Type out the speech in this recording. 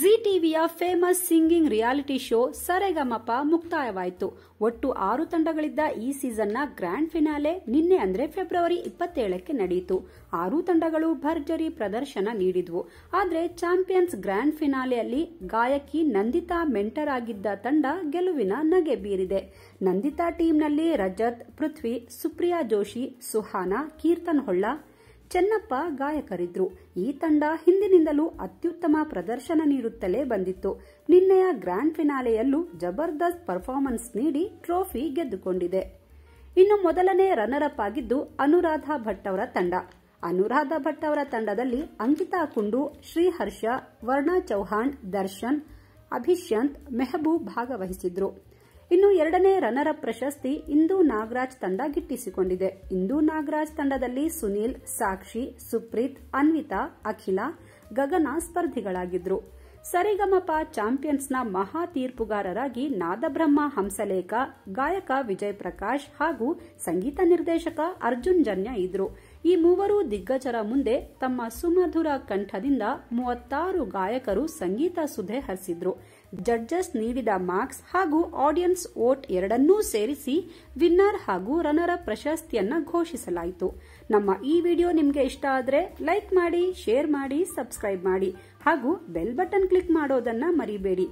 G ಟಿವಿಯ famous singing reality show Saregamapa ಮುಕ್ತಾಯವಾಯಿತು ಒಟ್ಟು ಆರು ತಂಡಗಳಿದ್ದ ಈ ಸೀಸನ್ನ ಗ್ರ್ಯಾಂಡ್ ಫಿನಾಲೆ ನಿನ್ನೆ ಅಂದ್ರೆ ಫೆಬ್ರವರಿ ಇಪ್ಪತ್ತೇಳಕ್ಕೆ ನಡೆಯಿತು ಆರು ತಂಡಗಳು ಭರ್ಜರಿ ಪ್ರದರ್ಶನ ನೀಡಿದ್ವು ಆದರೆ ಚಾಂಪಿಯನ್ಸ್ ಗ್ರ್ಯಾಂಡ್ ಫಿನಾಲೆಯಲ್ಲಿ ಗಾಯಕಿ ನಂದಿತಾ ಮೆಂಟರ್ ಆಗಿದ್ದ ತಂಡ ಗೆಲುವಿನ ನಗೆ ಬೀರಿದೆ ನಂದಿತಾ ಟೀಮ್ನಲ್ಲಿ ರಜತ್ ಪೃಥ್ವಿ ಸುಪ್ರಿಯಾ ಜೋಶಿ ಸುಹಾನ ಕೀರ್ತನ್ ಹೊಳ್ಳ ಚೆನ್ನಪ್ಪ ಗಾಯಕರಿದ್ರು ಈ ತಂಡ ಹಿಂದಿನಿಂದಲೂ ಅತ್ಯುತ್ತಮ ಪ್ರದರ್ಶನ ನೀಡುತ್ತಲೇ ಬಂದಿತ್ತು ನಿನ್ನೆಯ ಗ್ರ್ಯಾಂಡ್ ಫಿನಾಲೆಯಲ್ಲೂ ಜಬರ್ದಸ್ತ್ ಪರ್ಫಾರ್ಮೆನ್ಸ್ ನೀಡಿ ಟ್ರೋಫಿ ಗೆದ್ದುಕೊಂಡಿದೆ ಇನ್ನು ಮೊದಲನೇ ರನ್ನರ್ ಅಪ್ ಆಗಿದ್ದು ಅನುರಾಧಾ ಭಟ್ ಅವರ ತಂಡ ಅನುರಾಧಾ ಭಟ್ ಅವರ ತಂಡದಲ್ಲಿ ಅಂಕಿತಾ ಕುಂಡು ಶ್ರೀಹರ್ಷ ವರ್ಣಾ ಚೌಹಾಣ್ ದರ್ಶನ್ ಅಭಿಷ್ಯಂತ್ ಮೆಹಬೂಬ್ ಭಾಗವಹಿಸಿದ್ರು ಇನ್ನು ಎರಡನೇ ರನ್ನರ್ ಅಪ್ ಪ್ರಶಸ್ತಿ ಇಂದು ನಾಗರಾಜ್ ತಂಡ ಗಿಟ್ಟಿಸಿಕೊಂಡಿದೆ ಇಂದು ನಾಗರಾಜ್ ತಂಡದಲ್ಲಿ ಸುನೀಲ್ ಸಾಕ್ಷಿ ಸುಪ್ರೀತ್ ಅನ್ವಿತಾ ಅಖಿಲ ಗಗನ ಸ್ಪರ್ಧಿಗಳಾಗಿದ್ರು ಸರಿಗಮಪ ಚಾಂಪಿಯನ್ಸ್ನ ಮಹಾ ತೀರ್ಪುಗಾರರಾಗಿ ನಾದಬ್ರಹ್ಮ ಹಂಸಲೇಖ ಗಾಯಕ ವಿಜಯ್ ಪ್ರಕಾಶ್ ಹಾಗೂ ಸಂಗೀತ ನಿರ್ದೇಶಕ ಅರ್ಜುನ್ ಜನ್ಯ ಇದ್ರು ಈ ಮೂವರು ದಿಗ್ಗಜರ ಮುಂದೆ ತಮ್ಮ ಸುಮಧುರ ಕಂಠದಿಂದ ಮೂವತ್ತಾರು ಗಾಯಕರು ಸಂಗೀತ ಸುಧೆ ಹರಿಸಿದ್ರು ಜಡ್ಜಸ್ ನೀಡಿದ ಮಾರ್ಕ್ಸ್ ಹಾಗೂ ಆಡಿಯನ್ಸ್ ವೋಟ್ ಎರಡನ್ನೂ ಸೇರಿಸಿ ವಿನ್ನರ್ ಹಾಗೂ ರನ್ನರ್ ಪ್ರಶಸ್ತಿಯನ್ನ ಘೋಷಿಸಲಾಯಿತು ನಮ್ಮ ಈ ವಿಡಿಯೋ ನಿಮಗೆ ಇಷ್ಟ ಆದರೆ ಲೈಕ್ ಮಾಡಿ ಶೇರ್ ಮಾಡಿ ಸಬ್ಸ್ಕ್ರೈಬ್ ಮಾಡಿ ಹಾಗೂ ಬೆಲ್ ಬಟನ್ ಕ್ಲಿಕ್ ಮಾಡೋದನ್ನ ಮರಿಬೇಡಿ